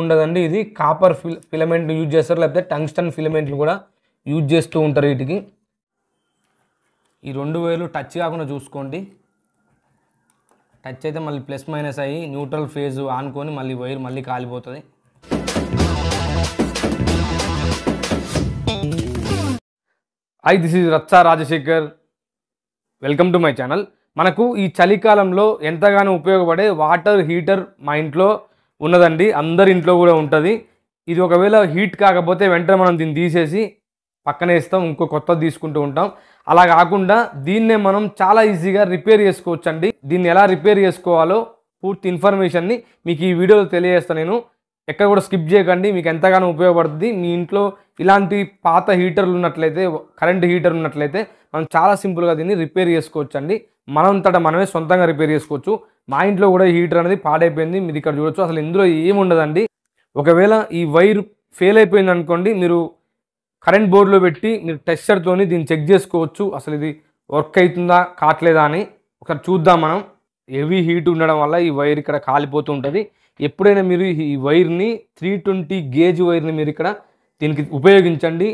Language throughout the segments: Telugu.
ఉండదండి ఇది కాపర్ ఫిల్ ఫిలమెంట్ యూజ్ చేస్తారు లేకపోతే టంగ్స్టన్ ఫిలమెంట్లు కూడా యూజ్ చేస్తూ ఉంటారు వీటికి ఈ రెండు వేలు టచ్ కాకుండా చూసుకోండి టచ్ అయితే మళ్ళీ ప్లస్ మైనస్ అయ్యి న్యూట్రల్ ఫేజ్ ఆనుకొని మళ్ళీ వైర్ మళ్ళీ కాలిపోతుంది I this is Ratsa Rajasekhar welcome to my channel మనకు ఈ చలికాలంలో ఎంతగానో ఉపయోగపడే వాటర్ హీటర్ మా ఇంట్లో ఉన్నదండి అందరి ఇంట్లో కూడా ఉంటుంది ఇది ఒకవేళ హీట్ కాకపోతే వెంటనే మనం దీన్ని తీసేసి పక్కనే వేస్తాం ఇంకో కొత్తది తీసుకుంటూ ఉంటాం అలా కాకుండా దీన్నే మనం చాలా ఈజీగా రిపేర్ చేసుకోవచ్చు అండి దీన్ని ఎలా రిపేర్ చేసుకోవాలో పూర్తి ఇన్ఫర్మేషన్ని మీకు ఈ వీడియోలో తెలియజేస్తాను నేను ఎక్కడ కూడా స్కిప్ చేయకండి మీకు ఎంతగానో ఉపయోగపడుతుంది మీ ఇంట్లో ఇలాంటి పాత హీటర్లు ఉన్నట్లయితే కరెంట్ హీటర్ ఉన్నట్లయితే మనం చాలా సింపుల్గా దీన్ని రిపేర్ చేసుకోవచ్చు అండి మనంతటా మనమే సొంతంగా రిపేర్ చేసుకోవచ్చు మా ఇంట్లో కూడా హీటర్ అనేది పాడైపోయింది మీరు ఇక్కడ చూడొచ్చు అసలు ఇందులో ఏముండదండి ఒకవేళ ఈ వైర్ ఫెయిల్ అయిపోయింది అనుకోండి మీరు కరెంట్ బోర్డులో పెట్టి మీరు టెస్టర్తోని దీన్ని చెక్ చేసుకోవచ్చు అసలు ఇది వర్క్ అవుతుందా కావట్లేదా అని ఒకసారి చూద్దాం మనం హెవీ హీట్ ఉండడం వల్ల ఈ వైర్ ఇక్కడ కాలిపోతూ ఉంటుంది ఎప్పుడైనా మీరు ఈ వైర్ని త్రీ ట్వంటీ గేజ్ వైర్ని మీరు ఇక్కడ దీనికి ఉపయోగించండి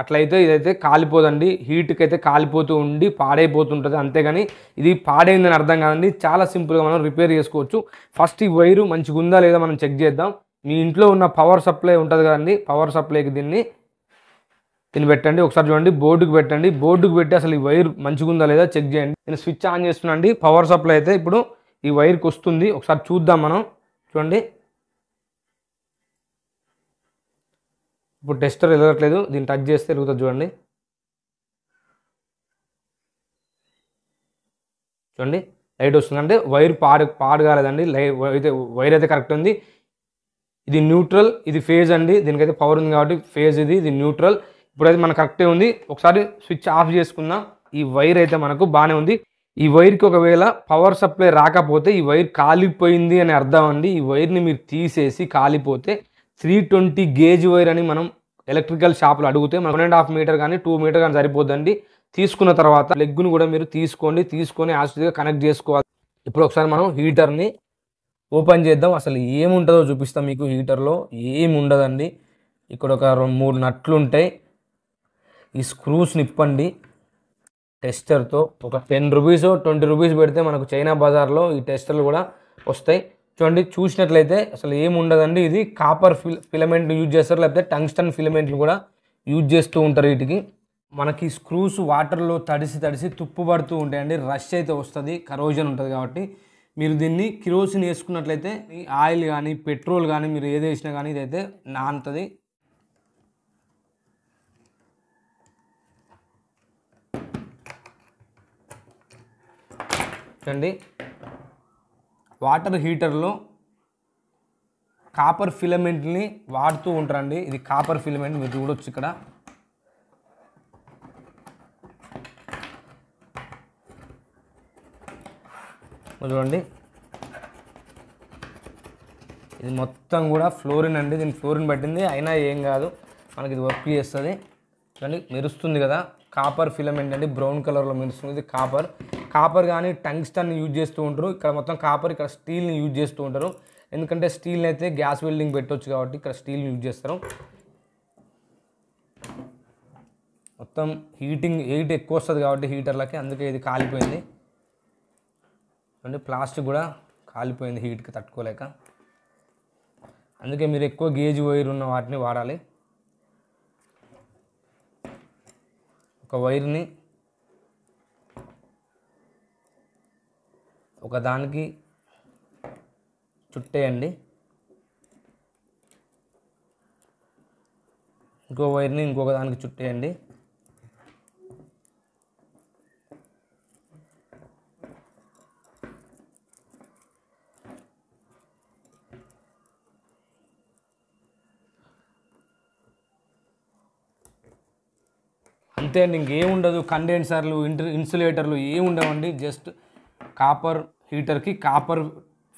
అట్లయితే ఇదైతే కాలిపోదండి హీట్కి అయితే కాలిపోతూ ఉండి పాడైపోతుంటుంది అంతేగాని ఇది పాడైందని అర్థం కాదండి చాలా సింపుల్గా మనం రిపేర్ చేసుకోవచ్చు ఫస్ట్ ఈ వైరు మంచిగా ఉందా లేదా మనం చెక్ చేద్దాం మీ ఇంట్లో ఉన్న పవర్ సప్లై ఉంటుంది కదండి పవర్ సప్లైకి దీన్ని దీన్ని పెట్టండి ఒకసారి చూడండి బోర్డుకి పెట్టండి బోర్డుకి పెట్టి అసలు ఈ వైర్ మంచిగా ఉందా లేదా చెక్ చేయండి నేను స్విచ్ ఆన్ చేస్తున్నాను పవర్ సప్లై అయితే ఇప్పుడు ఈ వైర్కి వస్తుంది ఒకసారి చూద్దాం మనం చూడండి ఇప్పుడు టెస్టర్ వెళ్ళట్లేదు దీన్ని టచ్ చేస్తే తిరుగుతుంది చూడండి చూడండి లైట్ వస్తుంది అంటే వైర్ పాడు పాడు కాలేదండి లై అయితే వైర్ అయితే కరెక్ట్ ఉంది ఇది న్యూట్రల్ ఇది ఫేజ్ అండి దీనికైతే పవర్ ఉంది కాబట్టి ఫేజ్ ఇది ఇది న్యూట్రల్ ఇప్పుడైతే మనకు కరెక్టే ఉంది ఒకసారి స్విచ్ ఆఫ్ చేసుకుందాం ఈ వైర్ అయితే మనకు బాగానే ఉంది ఈ వైర్కి ఒకవేళ పవర్ సప్లై రాకపోతే ఈ వైర్ కాలిపోయింది అని అర్థం అండి ఈ వైర్ని మీరు తీసేసి కాలిపోతే త్రీ ట్వంటీ గేజ్ వైర్ అని మనం ఎలక్ట్రికల్ షాప్లో అడిగితే మనం వన్ అండ్ హాఫ్ మీటర్ కానీ టూ మీటర్ కానీ సరిపోద్దండి తీసుకున్న తర్వాత లెగ్గును కూడా మీరు తీసుకోండి తీసుకొని ఆసక్తిగా కనెక్ట్ చేసుకోవాలి ఇప్పుడు ఒకసారి మనం హీటర్ని ఓపెన్ చేద్దాం అసలు ఏముంటుందో చూపిస్తాం మీకు హీటర్లో ఏమి ఉండదండి ఇక్కడ ఒక మూడు నట్లు ఉంటాయి ఈ స్క్రూస్ నిప్పండి టెస్టర్తో ఒక టెన్ రూపీస్ ట్వంటీ రూపీస్ పెడితే మనకు చైనా బజార్లో ఈ టెస్టర్లు కూడా వస్తాయి చూడండి చూసినట్లయితే అసలు ఏముండదండి ఇది కాపర్ ఫిల్ ఫిలమెంట్ యూజ్ చేస్తారు లేకపోతే టంగ్స్టన్ ఫిలమెంట్లు కూడా యూజ్ చేస్తూ ఉంటారు వీటికి మనకి స్క్రూస్ వాటర్లో తడిసి తడిసి తుప్పు పడుతూ ఉంటాయండి రష్ అయితే వస్తుంది కరోజన్ ఉంటుంది కాబట్టి మీరు దీన్ని కిరోసిన్ వేసుకున్నట్లయితే ఈ ఆయిల్ కానీ పెట్రోల్ కానీ మీరు ఏది వేసినా కానీ ఇదైతే నానుతుంది చూడండి వాటర్ హీటర్లో కాపర్ ఫిలమెంట్ని వాడుతూ ఉంటారండి ఇది కాపర్ ఫిలమెంట్ మీరు చూడొచ్చు ఇక్కడ చూడండి ఇది మొత్తం కూడా ఫ్లోరిన్ అండి దీని ఫ్లోరిన్ పట్టింది అయినా ఏం కాదు మనకి ఇది వర్క్ చేస్తుంది చూడండి మెరుస్తుంది కదా కాపర్ ఫిలమెంట్ అండి బ్రౌన్ కలర్లో మెరుస్తుంది కాపర్ కాపర్ కానీ టంగ్స్టన్ యూజ్ చేస్తూ ఉంటారు ఇక్కడ మొత్తం కాపర్ ఇక్కడ స్టీల్ని యూజ్ చేస్తూ ఉంటారు ఎందుకంటే స్టీల్ని అయితే గ్యాస్ వెల్డింగ్ పెట్టవచ్చు కాబట్టి ఇక్కడ స్టీల్ని యూజ్ చేస్తారు మొత్తం హీటింగ్ హీట్ ఎక్కువ వస్తుంది కాబట్టి హీటర్లకి అందుకే ఇది కాలిపోయింది అంటే ప్లాస్టిక్ కూడా కాలిపోయింది హీట్కి తట్టుకోలేక అందుకే మీరు ఎక్కువ గేజ్ వైర్ ఉన్న వాటిని వాడాలి ఒక వైర్ని ఒక దానికి చుట్టేయండి ఇంకో వైర్ని ఇంకొక దానికి చుట్టేయండి అంతే ఇంకేముండదు కండెన్సర్లు ఇంటర్ ఇన్సులేటర్లు ఉండవండి జస్ట్ కాపర్ హీటర్కి కాపర్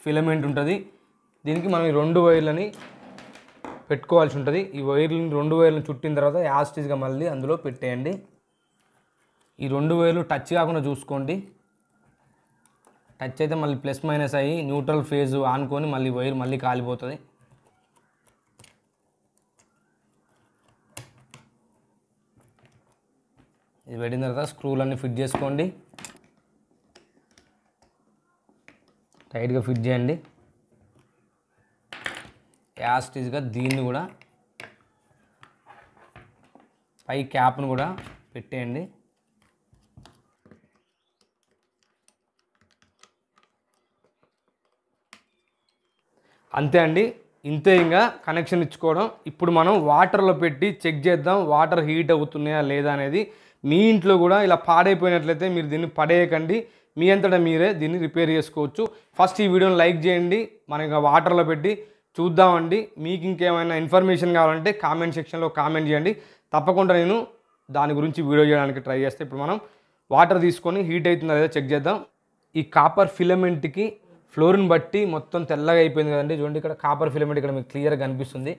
ఫిలమెంట్ ఉంటుంది దీనికి మనం ఈ రెండు వైర్లని పెట్టుకోవాల్సి ఉంటుంది ఈ వైర్లు రెండు వైర్లను చుట్టిన తర్వాత యాస్టిజ్గా మళ్ళీ అందులో పెట్టేయండి ఈ రెండు వైర్లు టచ్ కాకుండా చూసుకోండి టచ్ అయితే మళ్ళీ ప్లస్ మైనస్ అయ్యి న్యూట్రల్ ఫేజ్ ఆనుకొని మళ్ళీ వైర్ మళ్ళీ కాలిపోతుంది ఇది పెట్టిన తర్వాత స్క్రూలన్నీ ఫిట్ చేసుకోండి టైట్గా ఫిట్ చేయండి యాస్టిజ్గా దీన్ని కూడా పై క్యాప్ను కూడా పెట్టేయండి అంతే అండి ఇంతే ఇంకా కనెక్షన్ ఇచ్చుకోవడం ఇప్పుడు మనం వాటర్లో పెట్టి చెక్ చేద్దాం వాటర్ హీట్ అవుతున్నాయా లేదా అనేది మీ ఇంట్లో కూడా ఇలా పాడైపోయినట్లయితే మీరు దీన్ని పడేయకండి మీ అంతటా మీరే దీన్ని రిపేర్ చేసుకోవచ్చు ఫస్ట్ ఈ వీడియోని లైక్ చేయండి మన వాటర్లో పెట్టి చూద్దామండి మీకు ఇంకేమైనా ఇన్ఫర్మేషన్ కావాలంటే కామెంట్ సెక్షన్లో కామెంట్ చేయండి తప్పకుండా నేను దాని గురించి వీడియో చేయడానికి ట్రై చేస్తే ఇప్పుడు మనం వాటర్ తీసుకొని హీట్ అవుతుందా లేదా చెక్ చేద్దాం ఈ కాపర్ ఫిలమెంట్కి ఫ్లోర్ని బట్టి మొత్తం తెల్లగా అయిపోయింది కదండి చూడండి ఇక్కడ కాపర్ ఫిలమెంట్ ఇక్కడ మీకు క్లియర్గా కనిపిస్తుంది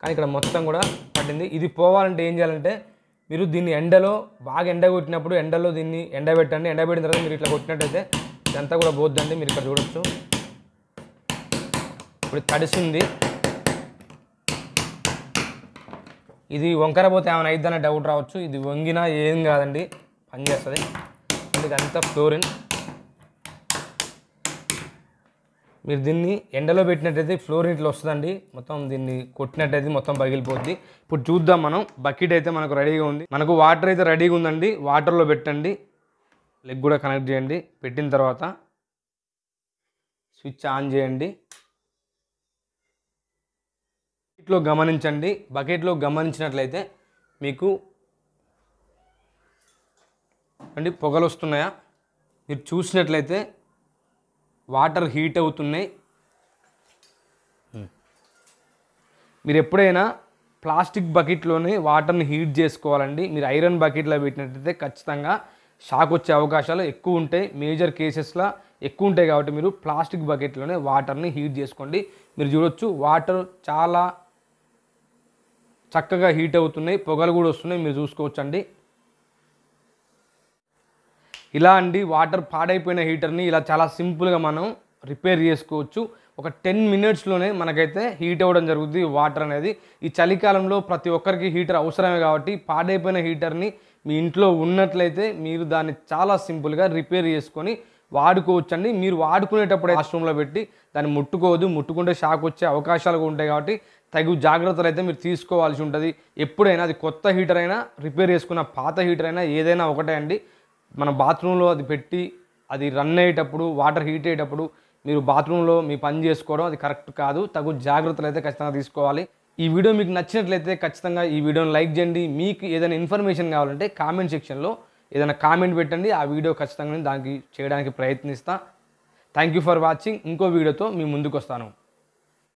కానీ ఇక్కడ మొత్తం కూడా పట్టింది ఇది పోవాలంటే ఏం చేయాలంటే మీరు దీన్ని ఎండలో బాగా ఎండ కొట్టినప్పుడు ఎండలో దీన్ని ఎండబెట్టండి ఎండబెట్టిన తర్వాత మీరు ఇట్లా కొట్టినట్టయితే ఇదంతా కూడా పోద్దండి మీరు ఇక్కడ చూడొచ్చు ఇప్పుడు తడిసింది ఇది వంకర పోతే ఏమైనా అయిద్దనే డౌట్ రావచ్చు ఇది వంగినా ఏం కాదండి పనిచేస్తుంది అందుకంతా ఫ్లోరిన్ మీరు దీన్ని ఎండలో పెట్టినట్టయితే ఫ్లోర్ ఇట్లా వస్తుందండి మొత్తం దీన్ని కొట్టినట్టయితే మొత్తం పగిలిపోద్ది ఇప్పుడు చూద్దాం మనం బకెట్ అయితే మనకు రెడీగా ఉంది మనకు వాటర్ అయితే రెడీగా ఉందండి వాటర్లో పెట్టండి లెగ్ కూడా కనెక్ట్ చేయండి పెట్టిన తర్వాత స్విచ్ ఆన్ చేయండి బకెట్లో గమనించండి బకెట్లో గమనించినట్లయితే మీకు అండి పొగలు వస్తున్నాయా మీరు చూసినట్లయితే వాటర్ హీట్ అవుతున్నాయి మీరు ఎప్పుడైనా ప్లాస్టిక్ బకెట్లోనే వాటర్ని హీట్ చేసుకోవాలండి మీరు ఐరన్ బకెట్లో పెట్టినట్టయితే ఖచ్చితంగా షాక్ వచ్చే అవకాశాలు ఎక్కువ ఉంటాయి మేజర్ కేసెస్లో ఎక్కువ ఉంటాయి కాబట్టి మీరు ప్లాస్టిక్ బకెట్లోనే వాటర్ని హీట్ చేసుకోండి మీరు చూడొచ్చు వాటర్ చాలా చక్కగా హీట్ అవుతున్నాయి పొగలు కూడా వస్తున్నాయి మీరు చూసుకోవచ్చండి ఇలా అండి వాటర్ పాడైపోయిన హీటర్ని ఇలా చాలా సింపుల్గా మనం రిపేర్ చేసుకోవచ్చు ఒక టెన్ మినిట్స్లోనే మనకైతే హీట్ అవ్వడం జరుగుతుంది వాటర్ అనేది ఈ చలికాలంలో ప్రతి ఒక్కరికి హీటర్ అవసరమే కాబట్టి పాడైపోయిన హీటర్ని మీ ఇంట్లో ఉన్నట్లయితే మీరు దాన్ని చాలా సింపుల్గా రిపేర్ చేసుకొని వాడుకోవచ్చండి మీరు వాడుకునేటప్పుడు వాష్రూమ్లో పెట్టి దాన్ని ముట్టుకోవద్దు ముట్టుకుంటే షాక్ వచ్చే అవకాశాలు ఉంటాయి కాబట్టి తగు జాగ్రత్తలు అయితే మీరు తీసుకోవాల్సి ఉంటుంది ఎప్పుడైనా అది కొత్త హీటర్ అయినా రిపేర్ చేసుకున్న పాత హీటర్ అయినా ఏదైనా ఒకటే అండి మన బాత్రూంలో అది పెట్టి అది రన్ అయ్యేటప్పుడు వాటర్ హీట్ అయ్యేటప్పుడు మీరు బాత్రూంలో మీ పని చేసుకోవడం అది కరెక్ట్ కాదు తగు జాగ్రత్తలు అయితే ఖచ్చితంగా తీసుకోవాలి ఈ వీడియో మీకు నచ్చినట్లయితే ఖచ్చితంగా ఈ వీడియోని లైక్ చేయండి మీకు ఏదైనా ఇన్ఫర్మేషన్ కావాలంటే కామెంట్ సెక్షన్లో ఏదైనా కామెంట్ పెట్టండి ఆ వీడియో ఖచ్చితంగా దానికి చేయడానికి ప్రయత్నిస్తాను థ్యాంక్ యూ ఫర్ వాచింగ్ ఇంకో వీడియోతో మీ ముందుకు వస్తాను